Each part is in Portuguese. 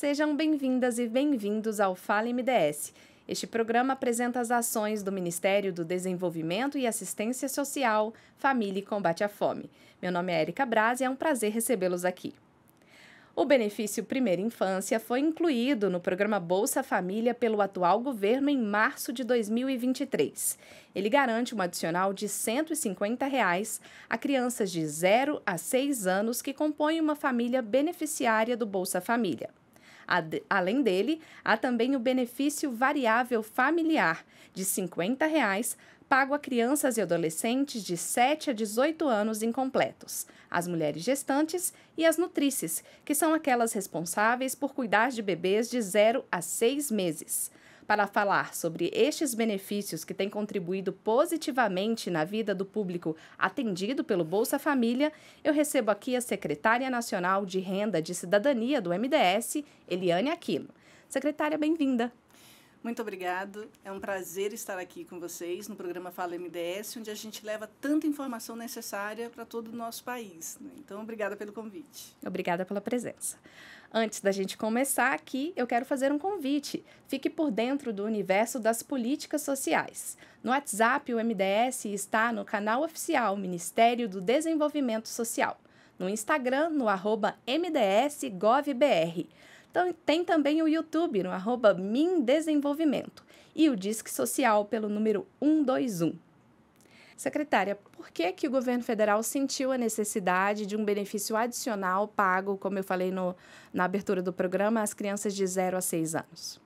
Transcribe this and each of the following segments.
Sejam bem-vindas e bem-vindos ao Fala MDS. Este programa apresenta as ações do Ministério do Desenvolvimento e Assistência Social, Família e Combate à Fome. Meu nome é Erika Braz e é um prazer recebê-los aqui. O benefício Primeira Infância foi incluído no programa Bolsa Família pelo atual governo em março de 2023. Ele garante um adicional de R$ 150 reais a crianças de 0 a 6 anos que compõem uma família beneficiária do Bolsa Família. Além dele, há também o benefício variável familiar de R$ 50,00, reais, pago a crianças e adolescentes de 7 a 18 anos incompletos, as mulheres gestantes e as nutrices, que são aquelas responsáveis por cuidar de bebês de 0 a 6 meses para falar sobre estes benefícios que têm contribuído positivamente na vida do público atendido pelo Bolsa Família, eu recebo aqui a secretária nacional de Renda de Cidadania do MDS, Eliane Aquino. Secretária, bem-vinda. Muito obrigado. É um prazer estar aqui com vocês no programa Fala MDS, onde a gente leva tanta informação necessária para todo o nosso país. Né? Então, obrigada pelo convite. Obrigada pela presença. Antes da gente começar aqui, eu quero fazer um convite. Fique por dentro do universo das políticas sociais. No WhatsApp, o MDS está no canal oficial Ministério do Desenvolvimento Social. No Instagram, no arroba MDSGovBR então, tem também o YouTube no arroba Mindesenvolvimento e o Disque Social pelo número 121. Secretária, por que, que o governo federal sentiu a necessidade de um benefício adicional pago, como eu falei no, na abertura do programa, às crianças de 0 a 6 anos?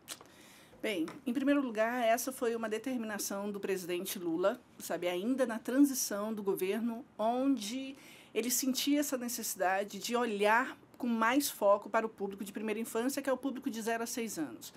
Bem, em primeiro lugar, essa foi uma determinação do presidente Lula, sabe, ainda na transição do governo, onde ele sentia essa necessidade de olhar com mais foco para o público de primeira infância, que é o público de 0 a 6 anos.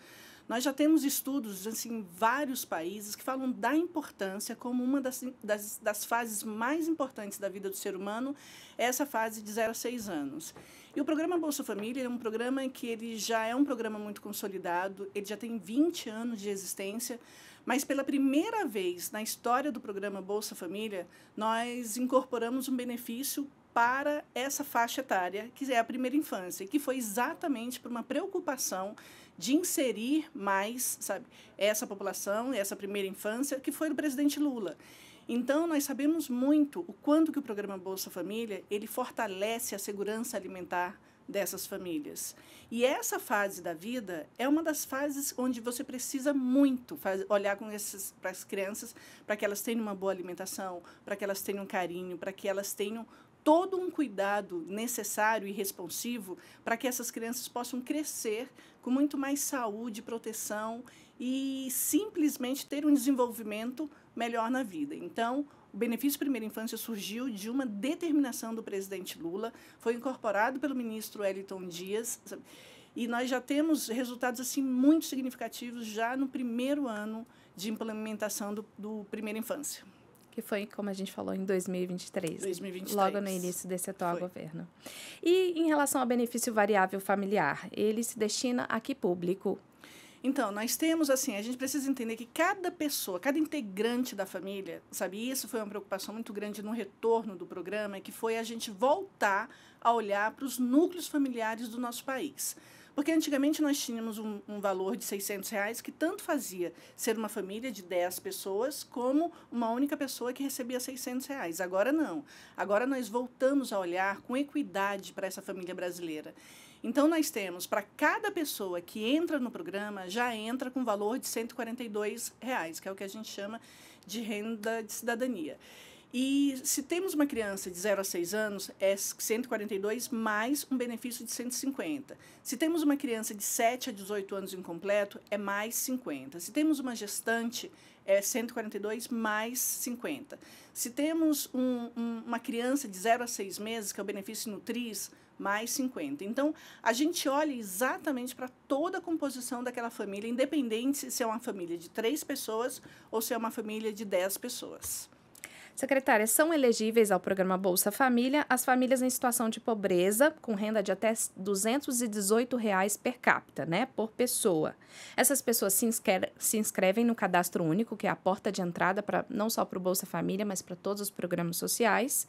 Nós já temos estudos assim, em vários países que falam da importância como uma das, das, das, fases mais importantes da vida do ser humano, é essa fase de 0 a 6 anos. E o programa Bolsa Família é um programa que ele já é um programa muito consolidado, ele já tem 20 anos de existência, mas pela primeira vez na história do programa Bolsa Família, nós incorporamos um benefício para essa faixa etária, que é a primeira infância, que foi exatamente por uma preocupação de inserir mais, sabe, essa população, essa primeira infância, que foi do presidente Lula. Então, nós sabemos muito o quanto que o programa Bolsa Família, ele fortalece a segurança alimentar dessas famílias. E essa fase da vida é uma das fases onde você precisa muito olhar com esses, para as crianças, para que elas tenham uma boa alimentação, para que elas tenham carinho, para que elas tenham todo um cuidado necessário e responsivo para que essas crianças possam crescer com muito mais saúde, proteção e simplesmente ter um desenvolvimento melhor na vida. Então, o benefício primeira infância surgiu de uma determinação do presidente Lula, foi incorporado pelo ministro Eliton Dias, e nós já temos resultados assim muito significativos já no primeiro ano de implementação do, do primeira infância que foi, como a gente falou, em 2023. 2023. Logo no início desse atual foi. governo. E em relação ao benefício variável familiar, ele se destina a que público? Então, nós temos assim, a gente precisa entender que cada pessoa, cada integrante da família, sabe, isso foi uma preocupação muito grande no retorno do programa, que foi a gente voltar a olhar para os núcleos familiares do nosso país. Porque antigamente nós tínhamos um, um, valor de 600 reais que tanto fazia ser uma família de 10 pessoas como uma única pessoa que recebia 600 reais. Agora não. Agora nós voltamos a olhar com equidade para essa família brasileira. Então nós temos para cada pessoa que entra no programa já entra com valor de 142 reais, que é o que a gente chama de renda de cidadania. E se temos uma criança de 0 a 6 anos, é 142 mais um benefício de 150. Se temos uma criança de 7 a 18 anos incompleto, é mais 50. Se temos uma gestante, é 142 mais 50. Se temos um, um, uma criança de 0 a 6 meses, que é o benefício nutriz mais 50. Então, a gente olha exatamente para toda a composição daquela família, independente se é uma família de três pessoas ou se é uma família de 10 pessoas. Secretária, são elegíveis ao programa Bolsa Família as famílias em situação de pobreza com renda de até R$ 218 reais per capita, né, por pessoa. Essas pessoas se, se inscrevem no cadastro único, que é a porta de entrada para não só para o Bolsa Família, mas para todos os programas sociais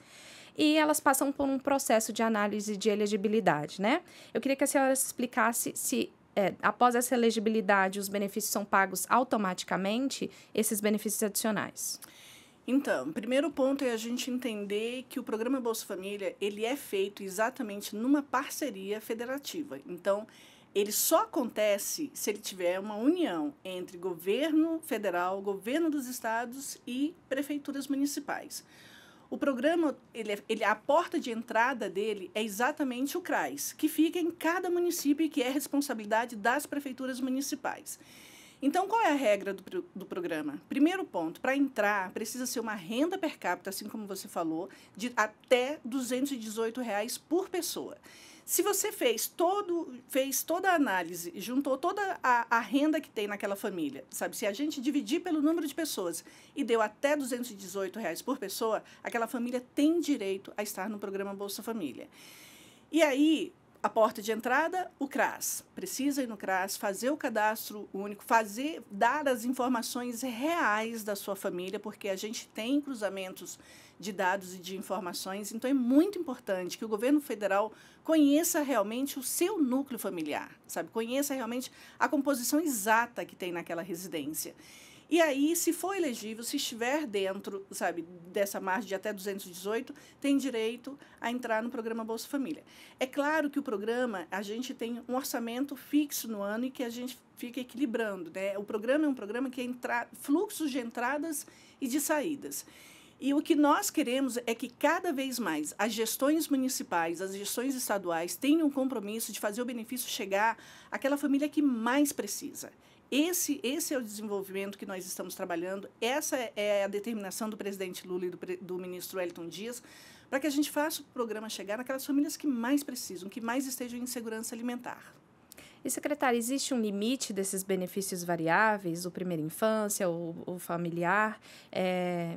e elas passam por um processo de análise de elegibilidade, né? Eu queria que a senhora explicasse se, é, após essa elegibilidade, os benefícios são pagos automaticamente, esses benefícios adicionais. Então, primeiro ponto é a gente entender que o programa Bolsa Família, ele é feito exatamente numa parceria federativa. Então, ele só acontece se ele tiver uma união entre governo federal, governo dos estados e prefeituras municipais. O programa, ele, é, ele, a porta de entrada dele é exatamente o CRAS, que fica em cada município e que é responsabilidade das prefeituras municipais. Então, qual é a regra do, do programa? Primeiro ponto, para entrar, precisa ser uma renda per capita, assim como você falou, de até R$ 218 reais por pessoa. Se você fez, todo, fez toda a análise, juntou toda a, a, renda que tem naquela família, sabe? Se a gente dividir pelo número de pessoas e deu até R$ 218 reais por pessoa, aquela família tem direito a estar no programa Bolsa Família. E aí, a porta de entrada, o CRAS. Precisa ir no CRAS, fazer o cadastro único, fazer, dar as informações reais da sua família, porque a gente tem cruzamentos de dados e de informações, então é muito importante que o governo federal conheça realmente o seu núcleo familiar, sabe? Conheça realmente a composição exata que tem naquela residência. E aí, se for elegível, se estiver dentro, sabe, dessa margem de até 218, tem direito a entrar no programa Bolsa Família. É claro que o programa, a gente tem um orçamento fixo no ano e que a gente fica equilibrando, né? O programa é um programa que é entra... fluxos de entradas e de saídas. E o que nós queremos é que cada vez mais as gestões municipais, as gestões estaduais tenham um compromisso de fazer o benefício chegar àquela família que mais precisa. Esse, esse é o desenvolvimento que nós estamos trabalhando, essa é, é a determinação do presidente Lula e do, do ministro Wellington Dias, para que a gente faça o programa chegar naquelas famílias que mais precisam, que mais estejam em segurança alimentar. E, secretária, existe um limite desses benefícios variáveis, o primeira infância, o, o familiar? É,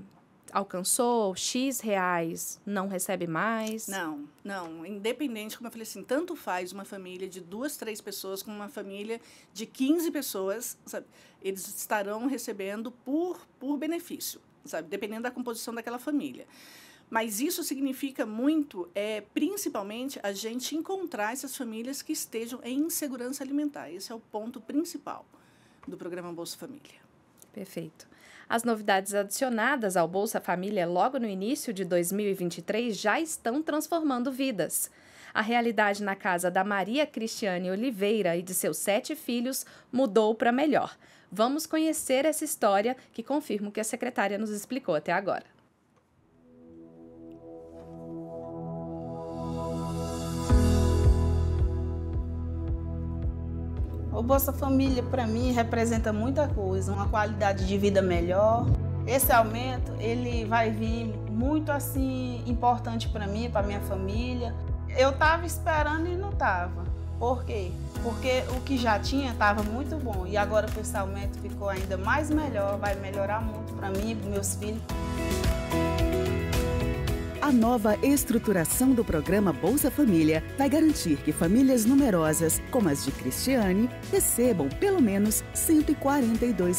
alcançou X reais, não recebe mais? Não, não. Independente, como eu falei assim, tanto faz uma família de duas, três pessoas com uma família de 15 pessoas, sabe? Eles estarão recebendo por, por benefício, sabe? Dependendo da composição daquela família. Mas isso significa muito, é, principalmente, a gente encontrar essas famílias que estejam em insegurança alimentar. Esse é o ponto principal do programa Bolsa Família. Perfeito. As novidades adicionadas ao Bolsa Família logo no início de 2023 já estão transformando vidas. A realidade na casa da Maria Cristiane Oliveira e de seus sete filhos mudou para melhor. Vamos conhecer essa história que confirmo que a secretária nos explicou até agora. O Bolsa Família, para mim, representa muita coisa, uma qualidade de vida melhor. Esse aumento, ele vai vir muito assim importante para mim, para minha família. Eu estava esperando e não estava. Por quê? Porque o que já tinha estava muito bom e agora com esse aumento ficou ainda mais melhor, vai melhorar muito para mim e para meus filhos. A nova estruturação do programa Bolsa Família vai garantir que famílias numerosas, como as de Cristiane, recebam pelo menos R$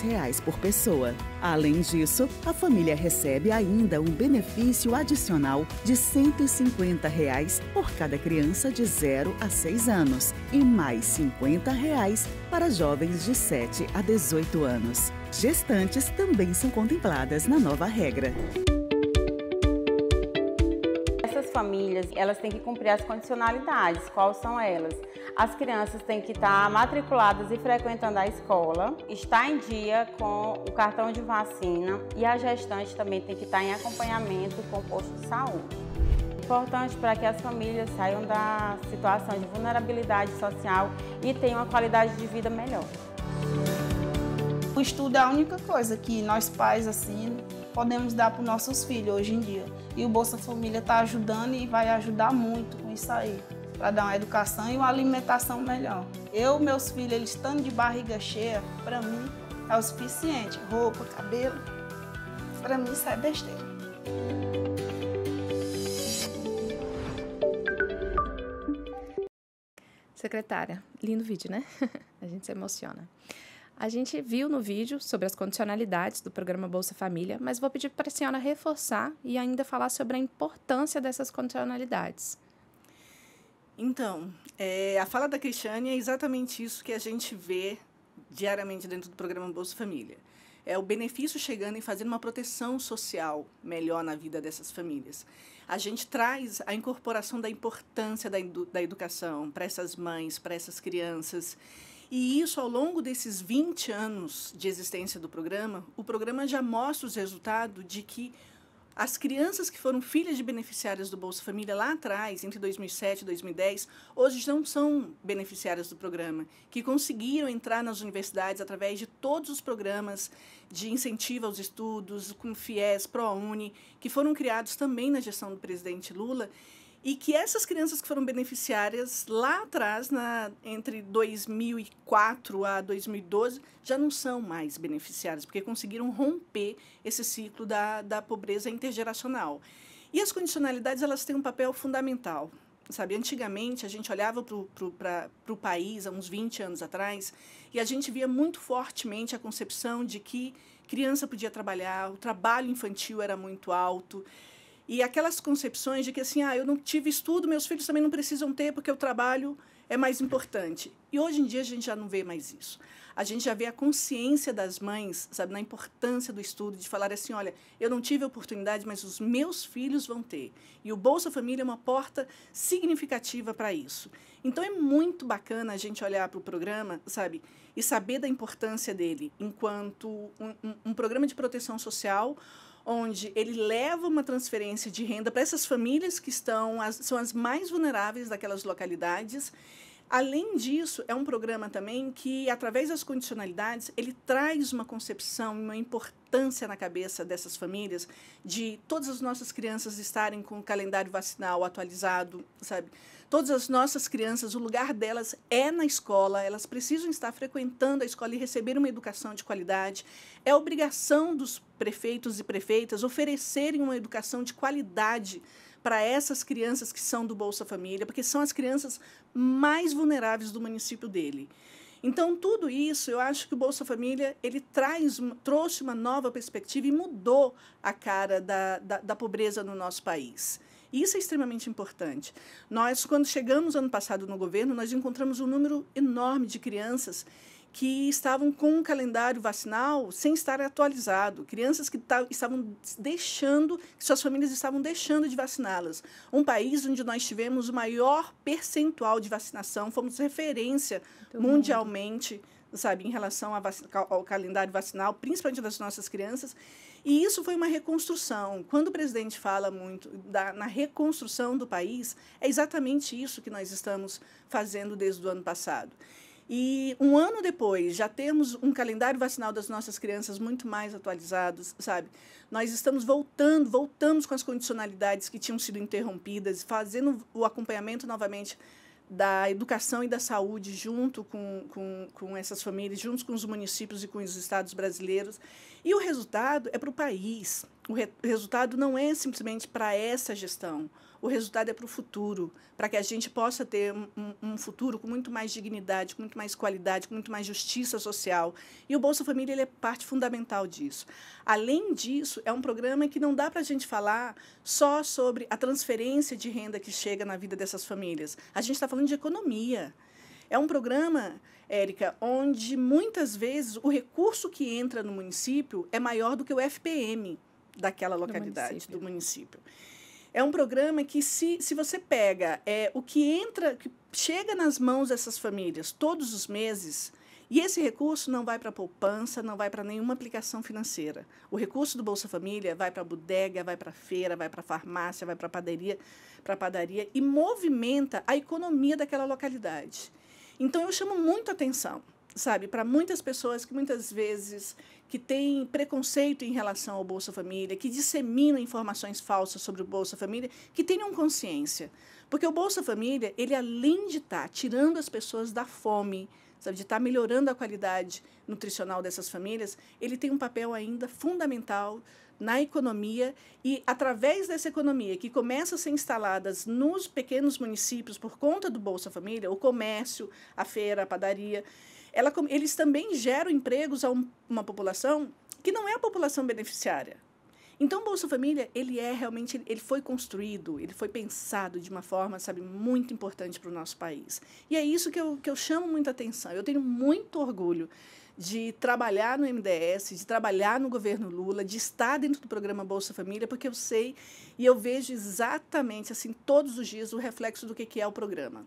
reais por pessoa. Além disso, a família recebe ainda um benefício adicional de R$ reais por cada criança de 0 a 6 anos e mais R$ reais para jovens de 7 a 18 anos. Gestantes também são contempladas na nova regra famílias, elas têm que cumprir as condicionalidades. Quais são elas? As crianças têm que estar matriculadas e frequentando a escola, estar em dia com o cartão de vacina e a gestante também tem que estar em acompanhamento com o posto de saúde importante para que as famílias saiam da situação de vulnerabilidade social e tenham uma qualidade de vida melhor. O estudo é a única coisa que nós pais assim podemos dar para os nossos filhos hoje em dia. E o Bolsa Família está ajudando e vai ajudar muito com isso aí, para dar uma educação e uma alimentação melhor. Eu, meus filhos, eles estando de barriga cheia, para mim é o suficiente. Roupa, cabelo, para mim isso é besteira. Secretária, lindo vídeo, né? A gente se emociona. A gente viu no vídeo sobre as condicionalidades do programa Bolsa Família, mas vou pedir para a senhora reforçar e ainda falar sobre a importância dessas condicionalidades. Então, é, a fala da Cristiane é exatamente isso que a gente vê diariamente dentro do programa Bolsa Família. É o benefício chegando e fazendo uma proteção social melhor na vida dessas famílias. A gente traz a incorporação da importância da, edu da educação para essas mães, para essas crianças e isso, ao longo desses 20 anos de existência do programa, o programa já mostra os resultados de que as crianças que foram filhas de beneficiárias do Bolsa Família lá atrás, entre 2007 e 2010, hoje não são beneficiárias do programa, que conseguiram entrar nas universidades através de todos os programas de incentivo aos estudos, com FIES, ProUni, que foram criados também na gestão do presidente Lula e que essas crianças que foram beneficiárias lá atrás, na, entre 2004 a 2012, já não são mais beneficiárias, porque conseguiram romper esse ciclo da, da pobreza intergeracional. E as condicionalidades elas têm um papel fundamental. Sabe, antigamente a gente olhava para o país, há uns 20 anos atrás, e a gente via muito fortemente a concepção de que criança podia trabalhar, o trabalho infantil era muito alto, e aquelas concepções de que assim, ah, eu não tive estudo, meus filhos também não precisam ter porque o trabalho é mais importante. E hoje em dia a gente já não vê mais isso. A gente já vê a consciência das mães, sabe, na importância do estudo, de falar assim, olha, eu não tive oportunidade, mas os meus filhos vão ter. E o Bolsa Família é uma porta significativa para isso. Então é muito bacana a gente olhar para o programa, sabe, e saber da importância dele enquanto um, um, um programa de proteção social onde ele leva uma transferência de renda para essas famílias que estão as, são as mais vulneráveis daquelas localidades Além disso, é um programa também que, através das condicionalidades, ele traz uma concepção, uma importância na cabeça dessas famílias de todas as nossas crianças estarem com o calendário vacinal atualizado, sabe? Todas as nossas crianças, o lugar delas é na escola, elas precisam estar frequentando a escola e receber uma educação de qualidade. É obrigação dos prefeitos e prefeitas oferecerem uma educação de qualidade para essas crianças que são do Bolsa Família, porque são as crianças mais vulneráveis do município dele. Então, tudo isso, eu acho que o Bolsa Família ele traz, trouxe uma nova perspectiva e mudou a cara da, da, da pobreza no nosso país. Isso é extremamente importante. Nós, quando chegamos ano passado no governo, nós encontramos um número enorme de crianças que estavam com um calendário vacinal sem estar atualizado, crianças que estavam deixando, suas famílias estavam deixando de vaciná-las. Um país onde nós tivemos o maior percentual de vacinação, fomos referência Muito mundialmente, bom. sabe, em relação ao calendário vacinal, principalmente das nossas crianças. E isso foi uma reconstrução. Quando o presidente fala muito da, na reconstrução do país, é exatamente isso que nós estamos fazendo desde o ano passado. E um ano depois, já temos um calendário vacinal das nossas crianças muito mais atualizados, sabe? Nós estamos voltando, voltamos com as condicionalidades que tinham sido interrompidas, fazendo o acompanhamento novamente da educação e da saúde junto com, com, com essas famílias, junto com os municípios e com os estados brasileiros. E o resultado é para o país. O re resultado não é simplesmente para essa gestão o resultado é para o futuro, para que a gente possa ter um, um, futuro com muito mais dignidade, com muito mais qualidade, com muito mais justiça social. E o Bolsa Família ele é parte fundamental disso. Além disso, é um programa que não dá para a gente falar só sobre a transferência de renda que chega na vida dessas famílias. A gente está falando de economia. É um programa, Érica, onde muitas vezes o recurso que entra no município é maior do que o FPM daquela localidade, do município. Do município é um programa que, se, se você pega é, o que entra, que chega nas mãos dessas famílias todos os meses, e esse recurso não vai para poupança, não vai para nenhuma aplicação financeira. O recurso do Bolsa Família vai para bodega, vai para feira, vai para farmácia, vai para padaria, para padaria e movimenta a economia daquela localidade. Então eu chamo muito atenção sabe, para muitas pessoas que muitas vezes que têm preconceito em relação ao Bolsa Família, que disseminam informações falsas sobre o Bolsa Família, que tenham consciência. Porque o Bolsa Família, ele além de estar tá tirando as pessoas da fome, sabe, de estar tá melhorando a qualidade nutricional dessas famílias, ele tem um papel ainda fundamental na economia e através dessa economia que começa a ser instaladas nos pequenos municípios por conta do Bolsa Família, o comércio, a feira, a padaria, ela, eles também geram empregos a um, uma população que não é a população beneficiária. Então, o Bolsa Família, ele é realmente, ele foi construído, ele foi pensado de uma forma, sabe, muito importante para o nosso país. E é isso que eu, que eu chamo muita atenção. Eu tenho muito orgulho de trabalhar no MDS, de trabalhar no governo Lula, de estar dentro do programa Bolsa Família, porque eu sei e eu vejo exatamente assim todos os dias o reflexo do que, é o programa.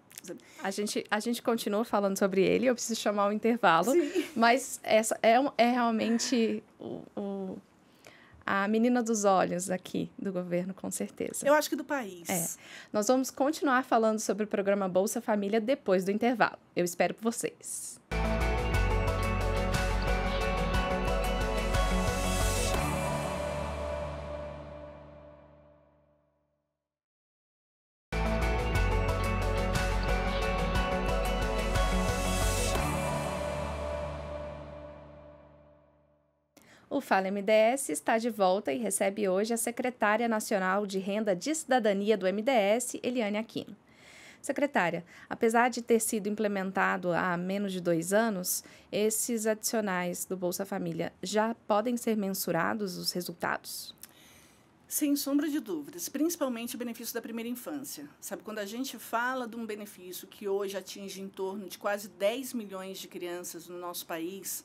A gente, a gente continua falando sobre ele, eu preciso chamar o intervalo, Sim. mas essa é, é realmente o, o a menina dos olhos aqui do governo, com certeza. Eu acho que do país. É. Nós vamos continuar falando sobre o programa Bolsa Família depois do intervalo. Eu espero por vocês. Música Fala MDS está de volta e recebe hoje a secretária nacional de renda de cidadania do MDS, Eliane Aquino. Secretária, apesar de ter sido implementado há menos de dois anos, esses adicionais do Bolsa Família já podem ser mensurados os resultados? Sem sombra de dúvidas, principalmente o benefício da primeira infância. Sabe, quando a gente fala de um benefício que hoje atinge em torno de quase 10 milhões de crianças no nosso país,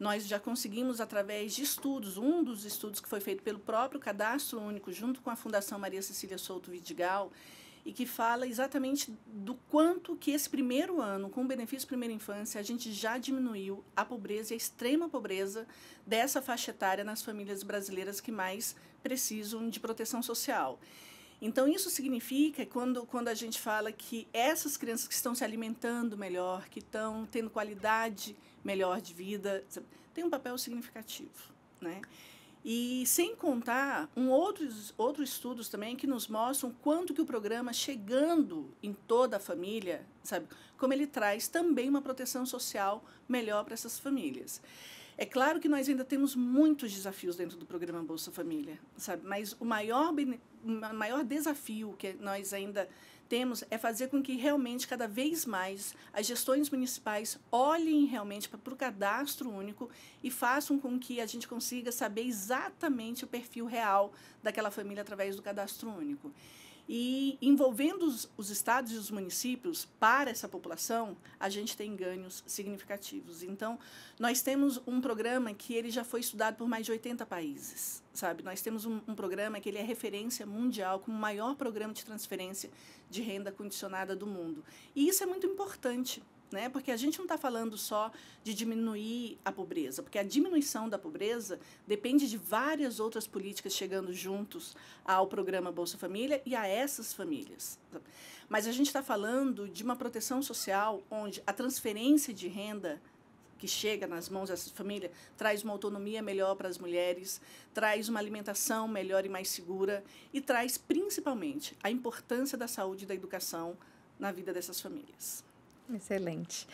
nós já conseguimos, através de estudos, um dos estudos que foi feito pelo próprio Cadastro Único, junto com a Fundação Maria Cecília Souto Vidigal, e que fala exatamente do quanto que esse primeiro ano, com o benefício primeira infância, a gente já diminuiu a pobreza e a extrema pobreza dessa faixa etária nas famílias brasileiras que mais precisam de proteção social. Então, isso significa, quando, quando a gente fala que essas crianças que estão se alimentando melhor, que estão tendo qualidade melhor de vida, tem um papel significativo, né? E sem contar um outros outros estudos também que nos mostram quanto que o programa chegando em toda a família, sabe, como ele traz também uma proteção social melhor para essas famílias. É claro que nós ainda temos muitos desafios dentro do programa Bolsa Família, sabe? Mas o maior o maior desafio que nós ainda temos é fazer com que realmente cada vez mais as gestões municipais olhem realmente para o cadastro único e façam com que a gente consiga saber exatamente o perfil real daquela família através do cadastro único. E envolvendo os, os estados e os municípios para essa população, a gente tem ganhos significativos. Então, nós temos um programa que ele já foi estudado por mais de 80 países, sabe? Nós temos um, um programa que ele é referência mundial como o maior programa de transferência de renda condicionada do mundo. E isso é muito importante, né? Porque a gente não está falando só de diminuir a pobreza, porque a diminuição da pobreza depende de várias outras políticas chegando juntos ao programa Bolsa Família e a essas famílias. Mas a gente está falando de uma proteção social onde a transferência de renda que chega nas mãos dessa família traz uma autonomia melhor para as mulheres, traz uma alimentação melhor e mais segura e traz principalmente a importância da saúde e da educação na vida dessas famílias. Excelente.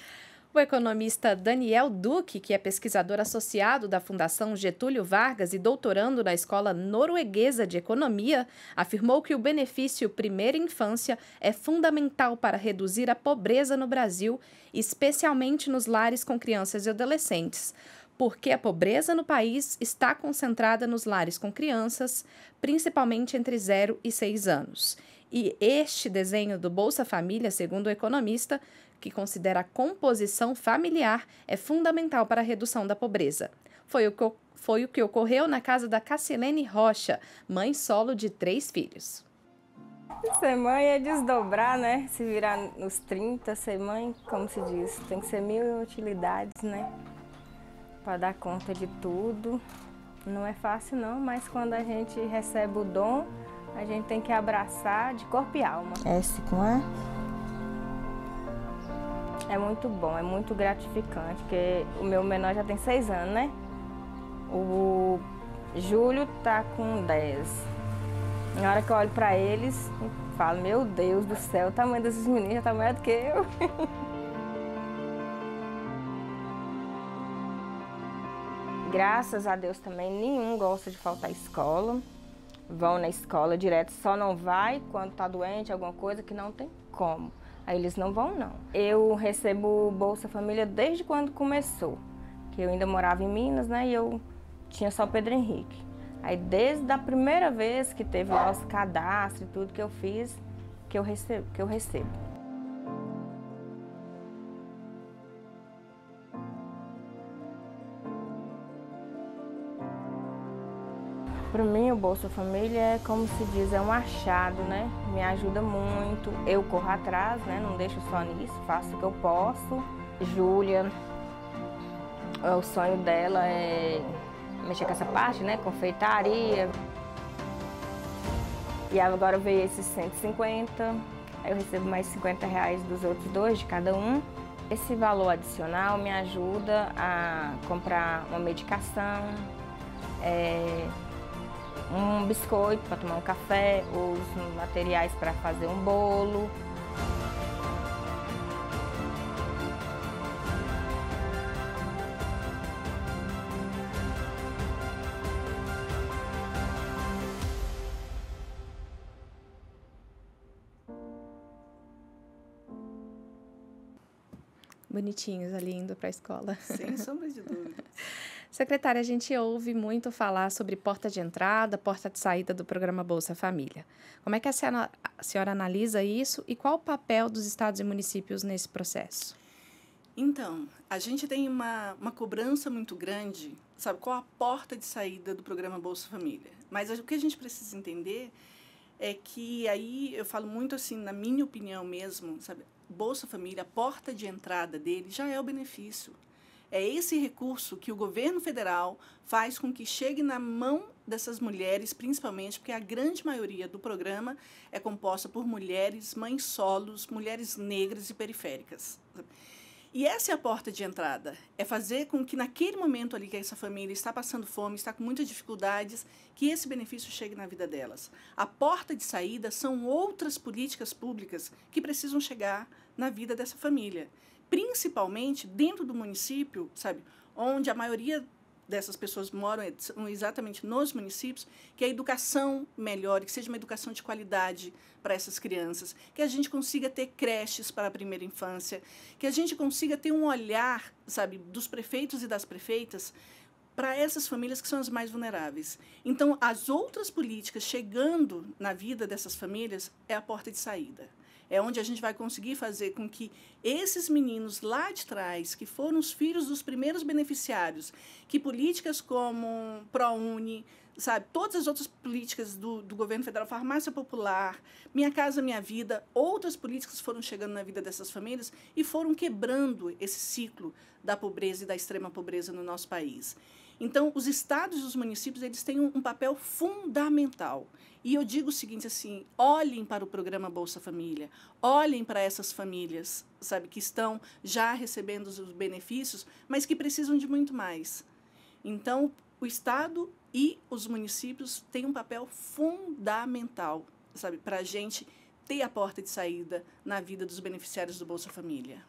O economista Daniel Duque, que é pesquisador associado da Fundação Getúlio Vargas e doutorando na Escola Norueguesa de Economia, afirmou que o benefício Primeira Infância é fundamental para reduzir a pobreza no Brasil, especialmente nos lares com crianças e adolescentes porque a pobreza no país está concentrada nos lares com crianças, principalmente entre 0 e 6 anos. E este desenho do Bolsa Família, segundo o economista, que considera a composição familiar, é fundamental para a redução da pobreza. Foi o que, foi o que ocorreu na casa da Cassilene Rocha, mãe solo de três filhos. Ser mãe é desdobrar, né? Se virar nos 30, ser mãe, como se diz, tem que ser mil utilidades, né? Para dar conta de tudo. Não é fácil não, mas quando a gente recebe o dom, a gente tem que abraçar de corpo e alma. É, com a é muito bom, é muito gratificante, porque o meu menor já tem seis anos, né? O Júlio tá com 10. Na hora que eu olho para eles, eu falo, meu Deus do céu, o tamanho desses meninos já tá maior do que eu. Graças a Deus também, nenhum gosta de faltar escola. Vão na escola direto, só não vai quando tá doente, alguma coisa que não tem como. Aí eles não vão não. Eu recebo Bolsa Família desde quando começou, que eu ainda morava em Minas, né? E eu tinha só Pedro Henrique. Aí desde a primeira vez que teve o nosso cadastro e tudo que eu fiz, que eu recebo, que eu recebo. Para mim, o Bolsa Família é como se diz, é um achado, né? Me ajuda muito. Eu corro atrás, né? Não deixo só nisso, faço o que eu posso. Júlia, é, o sonho dela é mexer com essa parte, né? Confeitaria. E agora veio esses 150, aí eu recebo mais 50 reais dos outros dois, de cada um. Esse valor adicional me ajuda a comprar uma medicação, é, um biscoito para tomar um café, os materiais para fazer um bolo. Bonitinhos ali indo para a escola. Sem sombra de dúvida. Secretária, a gente ouve muito falar sobre porta de entrada, porta de saída do programa Bolsa Família. Como é que a senhora, a senhora analisa isso e qual o papel dos estados e municípios nesse processo? Então, a gente tem uma, uma cobrança muito grande, sabe, qual a porta de saída do programa Bolsa Família. Mas o que a gente precisa entender é que aí eu falo muito assim, na minha opinião mesmo, sabe, Bolsa Família, a porta de entrada dele já é o benefício. É esse recurso que o governo federal faz com que chegue na mão dessas mulheres, principalmente porque a grande maioria do programa é composta por mulheres, mães solos, mulheres negras e periféricas. E essa é a porta de entrada, é fazer com que naquele momento ali que essa família está passando fome, está com muitas dificuldades, que esse benefício chegue na vida delas. A porta de saída são outras políticas públicas que precisam chegar na vida dessa família principalmente dentro do município, sabe, onde a maioria dessas pessoas moram eh, exatamente nos municípios, que a educação melhore, que seja uma educação de qualidade para essas crianças, que a gente consiga ter creches para a primeira infância, que a gente consiga ter um olhar, sabe, dos prefeitos e das prefeitas para essas famílias que são as mais vulneráveis. Então, as outras políticas chegando na vida dessas famílias é a porta de saída. É onde a gente vai conseguir fazer com que esses meninos lá de trás, que foram os filhos dos primeiros beneficiários, que políticas como ProUni, sabe, todas as outras políticas do, do governo federal, farmácia popular, Minha Casa Minha Vida, outras políticas foram chegando na vida dessas famílias e foram quebrando esse ciclo da pobreza e da extrema pobreza no nosso país. Então, os estados e os municípios eles têm um, um papel fundamental. E eu digo o seguinte assim, olhem para o programa Bolsa Família, olhem para essas famílias, sabe, que estão já recebendo os benefícios, mas que precisam de muito mais. Então, o estado e os municípios têm um papel fundamental, sabe, para a gente ter a porta de saída na vida dos beneficiários do Bolsa Família.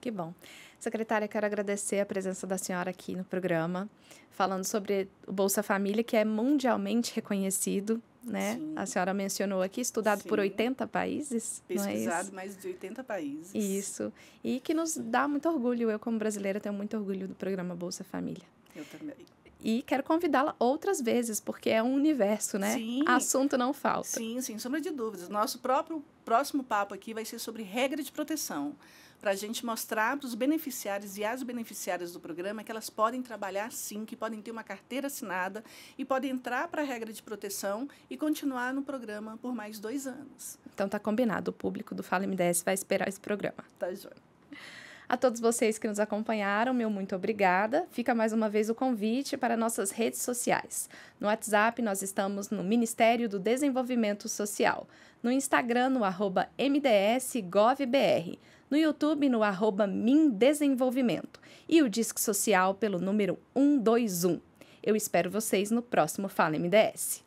Que bom. Secretária, quero agradecer a presença da senhora aqui no programa, falando sobre o Bolsa Família, que é mundialmente reconhecido, né? Sim. A senhora mencionou aqui, estudado Sim. por 80 países. É Pesquisado é mais de 80 países. Isso. E que nos dá muito orgulho. Eu, como brasileira, tenho muito orgulho do programa Bolsa Família. Eu também. E quero convidá-la outras vezes, porque é um universo, né? Sim. Assunto não falta. Sim, sim. sombra de dúvidas. Nosso próprio próximo papo aqui vai ser sobre regra de proteção para a gente mostrar para os beneficiários e as beneficiárias do programa que elas podem trabalhar sim, que podem ter uma carteira assinada e podem entrar para a regra de proteção e continuar no programa por mais dois anos. Então tá combinado, o público do Fala MDS vai esperar esse programa. Tá joia. A todos vocês que nos acompanharam, meu muito obrigada. Fica mais uma vez o convite para nossas redes sociais. No WhatsApp, nós estamos no Ministério do Desenvolvimento Social. No Instagram, no arroba MDSGovBR no YouTube no arroba Mindesenvolvimento e o Disque Social pelo número 121. Eu espero vocês no próximo Fala MDS.